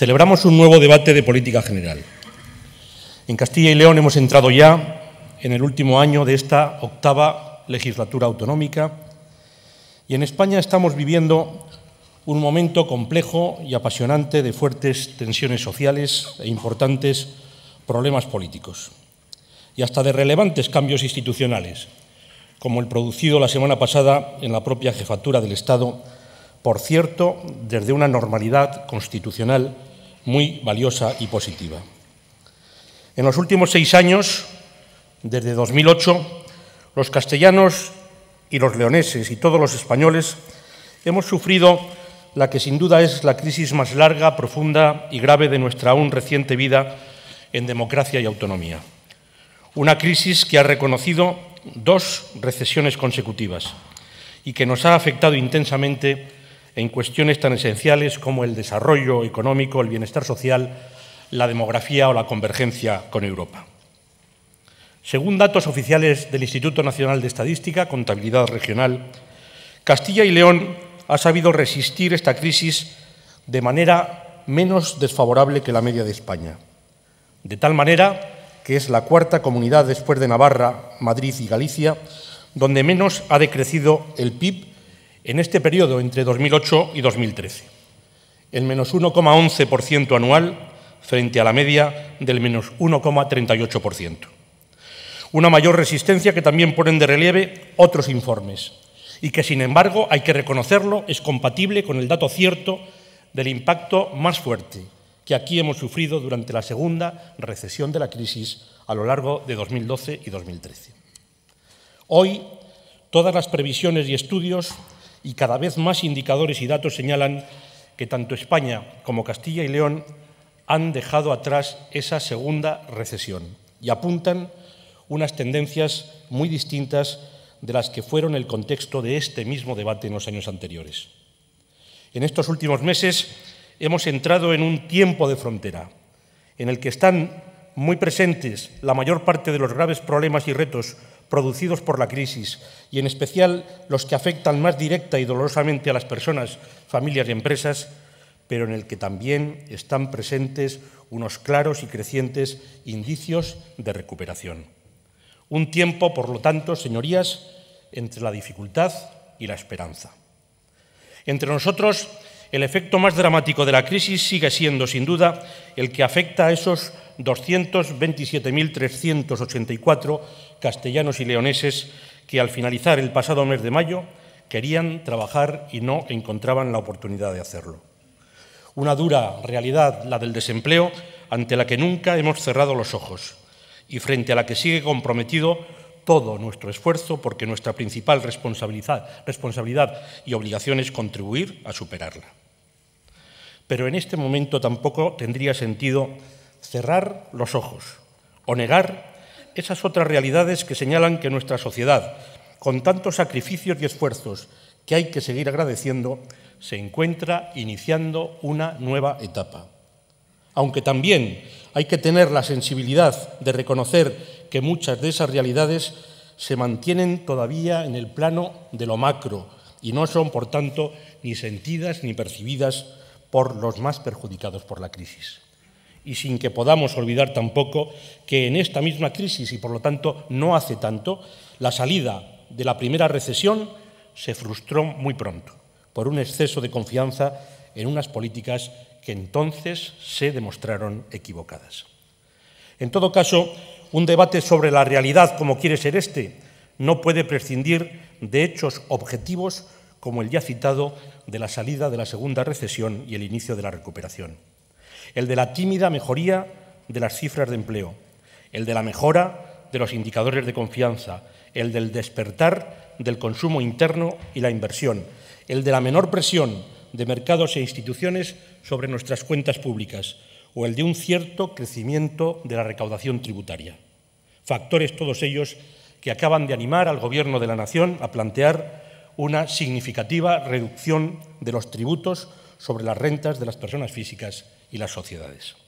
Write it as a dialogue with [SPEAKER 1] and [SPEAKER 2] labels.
[SPEAKER 1] Celebramos un nuevo debate de política general. En Castilla y León hemos entrado ya en el último año de esta octava legislatura autonómica y en España estamos viviendo un momento complejo y apasionante de fuertes tensiones sociales e importantes problemas políticos y hasta de relevantes cambios institucionales, como el producido la semana pasada en la propia jefatura del Estado, por cierto, desde una normalidad constitucional muy valiosa y positiva. En los últimos seis años, desde 2008, los castellanos y los leoneses y todos los españoles hemos sufrido la que sin duda es la crisis más larga, profunda y grave de nuestra aún reciente vida en democracia y autonomía. Una crisis que ha reconocido dos recesiones consecutivas y que nos ha afectado intensamente en cuestiones tan esenciales como el desarrollo económico, el bienestar social, la demografía o la convergencia con Europa. Según datos oficiales del Instituto Nacional de Estadística, Contabilidad Regional, Castilla y León ha sabido resistir esta crisis de manera menos desfavorable que la media de España. De tal manera que es la cuarta comunidad después de Navarra, Madrid y Galicia, donde menos ha decrecido el PIB en este periodo entre 2008 y 2013, el menos 1,11% anual frente a la media del menos 1,38%. Una mayor resistencia que también ponen de relieve otros informes y que, sin embargo, hay que reconocerlo, es compatible con el dato cierto del impacto más fuerte que aquí hemos sufrido durante la segunda recesión de la crisis a lo largo de 2012 y 2013. Hoy, todas las previsiones y estudios y cada vez más indicadores y datos señalan que tanto España como Castilla y León han dejado atrás esa segunda recesión y apuntan unas tendencias muy distintas de las que fueron el contexto de este mismo debate en los años anteriores. En estos últimos meses hemos entrado en un tiempo de frontera, en el que están muy presentes la mayor parte de los graves problemas y retos producidos por la crisis y en especial los que afectan más directa y dolorosamente a las personas, familias y empresas, pero en el que también están presentes unos claros y crecientes indicios de recuperación. Un tiempo, por lo tanto, señorías, entre la dificultad y la esperanza. Entre nosotros el efecto más dramático de la crisis sigue siendo, sin duda, el que afecta a esos 227.384 castellanos y leoneses que al finalizar el pasado mes de mayo querían trabajar y no encontraban la oportunidad de hacerlo. Una dura realidad, la del desempleo, ante la que nunca hemos cerrado los ojos y frente a la que sigue comprometido todo nuestro esfuerzo porque nuestra principal responsabilidad, responsabilidad y obligación es contribuir a superarla. Pero en este momento tampoco tendría sentido cerrar los ojos o negar esas otras realidades que señalan que nuestra sociedad, con tantos sacrificios y esfuerzos que hay que seguir agradeciendo, se encuentra iniciando una nueva etapa. Aunque también hay que tener la sensibilidad de reconocer que muchas de esas realidades se mantienen todavía en el plano de lo macro y no son, por tanto, ni sentidas ni percibidas por los más perjudicados por la crisis. Y sin que podamos olvidar tampoco que en esta misma crisis, y por lo tanto no hace tanto, la salida de la primera recesión se frustró muy pronto por un exceso de confianza en unas políticas que entonces se demostraron equivocadas. En todo caso, un debate sobre la realidad como quiere ser este no puede prescindir de hechos objetivos como el ya citado de la salida de la segunda recesión y el inicio de la recuperación, el de la tímida mejoría de las cifras de empleo, el de la mejora de los indicadores de confianza, el del despertar del consumo interno y la inversión, el de la menor presión de mercados e instituciones sobre nuestras cuentas públicas, o el de un cierto crecimiento de la recaudación tributaria. Factores todos ellos que acaban de animar al Gobierno de la Nación a plantear una significativa reducción de los tributos sobre las rentas de las personas físicas y las sociedades.